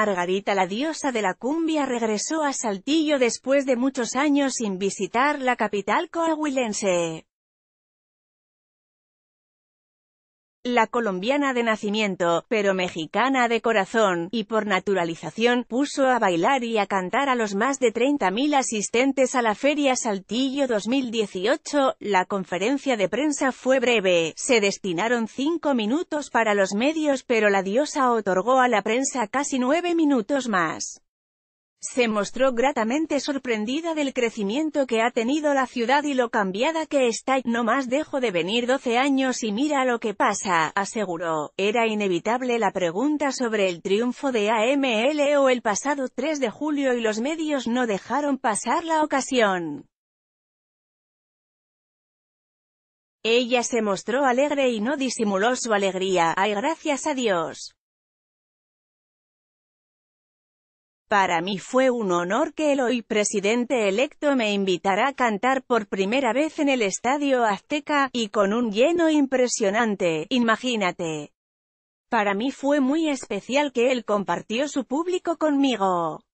Margarita la diosa de la cumbia regresó a Saltillo después de muchos años sin visitar la capital coahuilense. la colombiana de nacimiento, pero mexicana de corazón, y por naturalización, puso a bailar y a cantar a los más de 30.000 asistentes a la Feria Saltillo 2018. La conferencia de prensa fue breve, se destinaron cinco minutos para los medios pero la diosa otorgó a la prensa casi nueve minutos más se mostró gratamente sorprendida del crecimiento que ha tenido la ciudad y lo cambiada que está. No más dejo de venir 12 años y mira lo que pasa, aseguró. Era inevitable la pregunta sobre el triunfo de AML o el pasado 3 de julio y los medios no dejaron pasar la ocasión. Ella se mostró alegre y no disimuló su alegría. ¡Ay, gracias a Dios! Para mí fue un honor que el hoy presidente electo me invitara a cantar por primera vez en el Estadio Azteca, y con un lleno impresionante, imagínate. Para mí fue muy especial que él compartió su público conmigo.